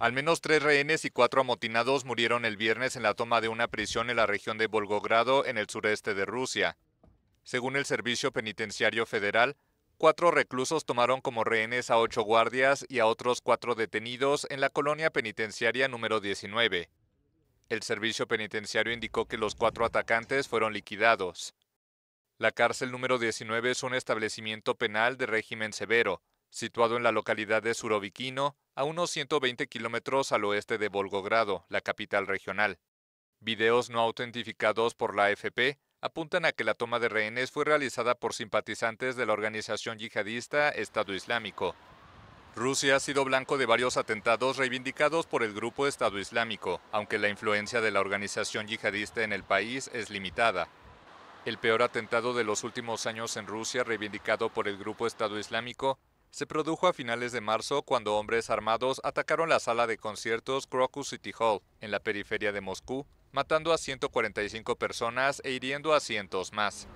Al menos tres rehenes y cuatro amotinados murieron el viernes en la toma de una prisión en la región de Volgogrado, en el sureste de Rusia. Según el Servicio Penitenciario Federal, cuatro reclusos tomaron como rehenes a ocho guardias y a otros cuatro detenidos en la colonia penitenciaria número 19. El Servicio Penitenciario indicó que los cuatro atacantes fueron liquidados. La cárcel número 19 es un establecimiento penal de régimen severo, situado en la localidad de Surovikino, a unos 120 kilómetros al oeste de Volgogrado, la capital regional. Videos no autentificados por la AFP apuntan a que la toma de rehenes fue realizada por simpatizantes de la organización yihadista Estado Islámico. Rusia ha sido blanco de varios atentados reivindicados por el grupo Estado Islámico, aunque la influencia de la organización yihadista en el país es limitada. El peor atentado de los últimos años en Rusia reivindicado por el grupo Estado Islámico se produjo a finales de marzo cuando hombres armados atacaron la sala de conciertos Crocus City Hall en la periferia de Moscú, matando a 145 personas e hiriendo a cientos más.